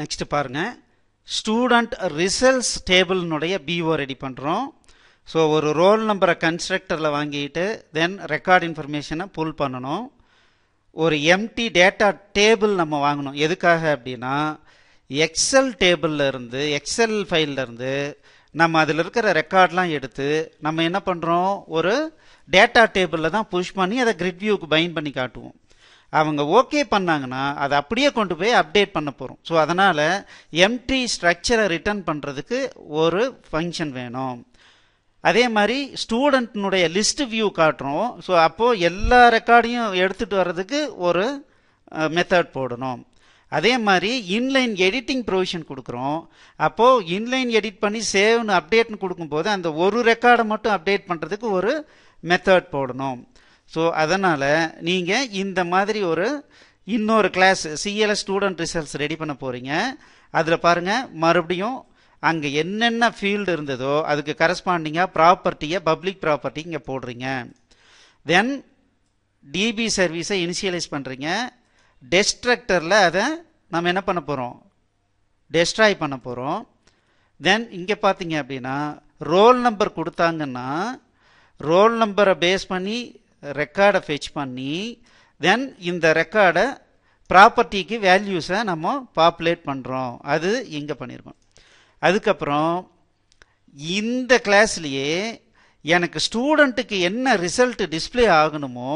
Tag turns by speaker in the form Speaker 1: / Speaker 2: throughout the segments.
Speaker 1: next பாருங்க student results டேபிள்னுடைய PO ready பண்ணுறோம் ஸோ ஒரு ரோல் நம்பரை கன்ஸ்ட்ரக்டரில் வாங்கிட்டு தென் ரெக்கார்ட் இன்ஃபர்மேஷனை புல் பண்ணணும் ஒரு எம்டி டேட்டா டேபிள் நம்ம வாங்கணும் எதுக்காக அப்படின்னா எக்ஸல் டேபிளில் இருந்து எக்ஸல் ஃபைல்லேருந்து நம்ம அதில் இருக்கிற ரெக்கார்ட்லாம் எடுத்து நம்ம என்ன பண்ணுறோம் ஒரு டேட்டா டேபிளில் தான் புஷ் பண்ணி அதை கிரிட் வியூக்கு பண்ணி காட்டுவோம் அவங்க ஓகே பண்ணாங்கன்னா அதை அப்படியே கொண்டு போய் அப்டேட் பண்ண போகிறோம் ஸோ அதனால் எம்டி ஸ்ட்ரக்சரை ரிட்டர்ன் பண்ணுறதுக்கு ஒரு ஃபங்க்ஷன் வேணும் அதே மாதிரி ஸ்டூடெண்ட்னுடைய லிஸ்ட் வியூ காட்டுறோம் ஸோ அப்போது எல்லா ரெக்கார்டையும் எடுத்துகிட்டு வர்றதுக்கு ஒரு மெத்தட் போடணும் அதே மாதிரி இன்லைன் எடிட்டிங் ப்ரொவிஷன் கொடுக்குறோம் அப்போது இன்லைன் எடிட் பண்ணி சேவ்னு அப்டேட்னு கொடுக்கும்போது அந்த ஒரு ரெக்கார்டை மட்டும் அப்டேட் பண்ணுறதுக்கு ஒரு மெத்தட் போடணும் ஸோ அதனால் நீங்கள் இந்த மாதிரி ஒரு இன்னொரு class CLS student results ready பண்ண போகிறீங்க அதில் பாருங்கள் மறுபடியும் அங்கே என்னென்ன ஃபீல்டு இருந்ததோ அதுக்கு கரஸ்பாண்டிங்காக ப்ராப்பர்ட்டியை பப்ளிக் ப்ராப்பர்ட்டி இங்கே போடுறீங்க தென் டிபி சர்வீஸை இனிஷியலைஸ் பண்ணுறீங்க டெஸ்ட்ரக்டரில் அதை நம்ம என்ன பண்ண போகிறோம் டெஸ்ட்ராய் பண்ண போகிறோம் தென் இங்கே பார்த்தீங்க அப்படின்னா ரோல் நம்பர் கொடுத்தாங்கன்னா ரோல் நம்பரை பேஸ் பண்ணி ரெக்கார்டை ஃபெச் பண்ணி தென் இந்த ரெக்கார்டை ப்ராப்பர்ட்டிக்கு வேல்யூஸை நம்ம பாப்புலேட் பண்ணுறோம் அது இங்கே பண்ணியிருக்கோம் அதுக்கப்புறம் இந்த கிளாஸ்லேயே எனக்கு ஸ்டூடெண்ட்டுக்கு என்ன ரிசல்ட்டு டிஸ்பிளே ஆகணுமோ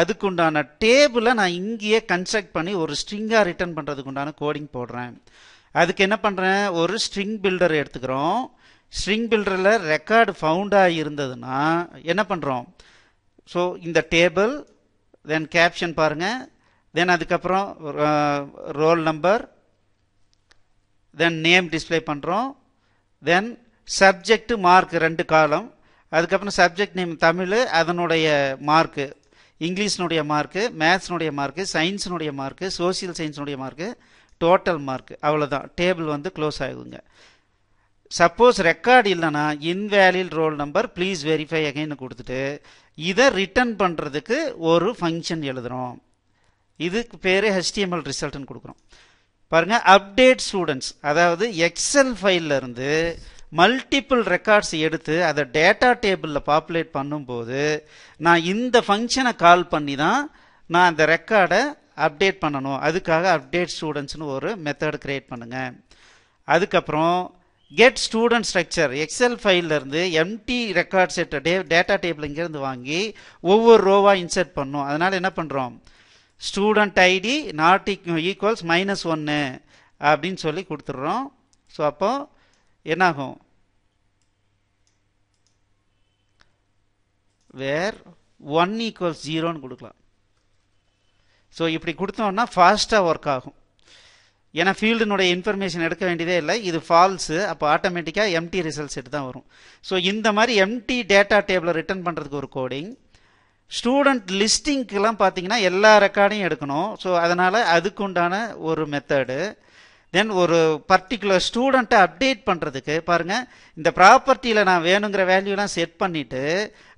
Speaker 1: அதுக்குண்டான டேபிளை நான் இங்கேயே கன்ஸ்ட்ரக்ட் பண்ணி ஒரு ஸ்ட்ரிங்காக ரிட்டர்ன் பண்ணுறதுக்கு உண்டான கோடிங் போடுறேன் அதுக்கு என்ன பண்ணுறேன் ஒரு ஸ்ட்ரிங் பில்டர் எடுத்துக்கிறோம் ஸ்ட்ரிங் பில்டரில் ரெக்கார்டு ஃபவுண்டாக இருந்ததுன்னா என்ன பண்ணுறோம் ஸோ இந்த டேபிள் தென் கேப்ஷன் பாருங்கள் தென் அதுக்கப்புறம் roll number then name display பண்ணுறோம் தென் சப்ஜெக்ட் மார்க் ரெண்டு காலம் அதுக்கப்புறம் சப்ஜெக்ட் நேம் தமிழ் அதனுடைய மார்க்கு இங்கிலீஷ்னுடைய மார்க்கு மேத்ஸ்னுடைய மார்க்கு சயின்ஸினுடைய மார்க்கு சோசியல் சயின்ஸினுடைய மார்க்கு டோட்டல் மார்க் அவ்வளோதான் டேபிள் வந்து க்ளோஸ் ஆகுதுங்க சப்போஸ் ரெக்கார்டு இல்லைன்னா invalid roll number please verify அகைன்னு கொடுத்துட்டு இதை ரிட்டன் பண்ணுறதுக்கு ஒரு ஃபங்க்ஷன் எழுதுகிறோம் இதுக்கு பேர் ஹெச்டிஎம்எல் ரிசல்ட்னு கொடுக்குறோம் பாருங்கள் அப்டேட் ஸ்டூடெண்ட்ஸ் அதாவது எக்ஸல் இருந்து மல்டிப்புள் ரெக்கார்ட்ஸ் எடுத்து அதை டேட்டா டேபிளில் பாப்புலேட் பண்ணும்போது நான் இந்த ஃபங்க்ஷனை கால் பண்ணி தான் நான் அந்த ரெக்கார்டை அப்டேட் பண்ணணும் அதுக்காக அப்டேட் ஸ்டூடெண்ட்ஸ்னு ஒரு மெத்தட் க்ரியேட் பண்ணுங்கள் அதுக்கப்புறம் கெட் ஸ்டூடெண்ட் ஸ்ட்ரக்சர் எக்ஸல் ஃபைல்லேருந்து எம்டி ரெக்கார்ட் செட் டே டேட்டா டேபிள் இங்கேருந்து வாங்கி ஒவ்வொரு ரோவாக இன்சர்ட் பண்ணும் அதனால் என்ன பண்ணுறோம் student ID not equals minus ஒன்று அப்படின்னு சொல்லி கொடுத்துட்றோம் ஸோ அப்போ என்னாகும் வேர் ஒன் ஈக்குவல்ஸ் ஜீரோன்னு கொடுக்கலாம் ஸோ இப்படி கொடுத்தோன்னா ஃபாஸ்ட்டாக ஒர்க் ஆகும் ஏன்னா ஃபீல்டினுடைய இன்ஃபர்மேஷன் எடுக்க வேண்டியதே இல்லை இது ஃபால்ஸு அப்போ ஆட்டோமேட்டிக்காக எம்டி ரிசல்ட்ஸ் எடுத்து தான் வரும் ஸோ இந்த மாதிரி எம்டி டேட்டா டேபிளை ரிட்டர்ன் பண்ணுறதுக்கு ஒரு கோடிங் ஸ்டூடெண்ட் லிஸ்டிங்க்கெலாம் பார்த்தீங்கன்னா எல்லா ரெக்கார்டையும் எடுக்கணும் ஸோ அதனால் அதுக்குண்டான ஒரு மெத்தடு தென் ஒரு பர்டிகுலர் ஸ்டூடெண்ட்டை அப்டேட் பண்ணுறதுக்கு பாருங்கள் இந்த ப்ராப்பர்ட்டியில் நான் வேணுங்கிற வேல்யூலாம் செட் பண்ணிவிட்டு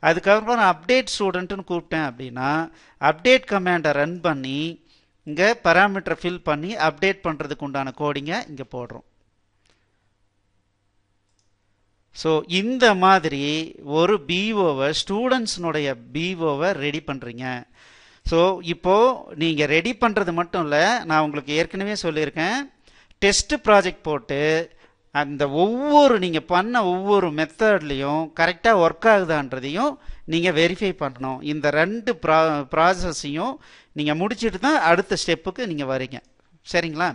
Speaker 1: அதுக்கப்புறம் நான் அப்டேட் ஸ்டூடெண்ட்டுன்னு கூப்பிட்டேன் அப்படின்னா அப்டேட் கமேண்டை ரன் பண்ணி இங்கே பராமீட்டரை ஃபில் பண்ணி அப்டேட் பண்ணுறதுக்கு உண்டான கோடிங்கை இங்கே போடுறோம் ஸோ இந்த மாதிரி ஒரு பிஓவை ஸ்டூடெண்ட்ஸ்னுடைய பிஓவை ரெடி பண்ணுறீங்க ஸோ இப்போது நீங்கள் ரெடி பண்ணுறது மட்டும் இல்லை நான் உங்களுக்கு ஏற்கனவே சொல்லியிருக்கேன் டெஸ்ட் ப்ராஜெக்ட் போட்டு அந்த ஒவ்வொரு நீங்கள் பண்ண ஒவ்வொரு மெத்தட்லேயும் கரெக்டாக ஒர்க் ஆகுதான்றதையும் நீங்கள் வெரிஃபை பண்ணணும் இந்த ரெண்டு ப்ரா ப்ராசஸையும் நீங்கள் முடிச்சுட்டு தான் அடுத்த ஸ்டெப்புக்கு நீங்கள் வரீங்க சரிங்களா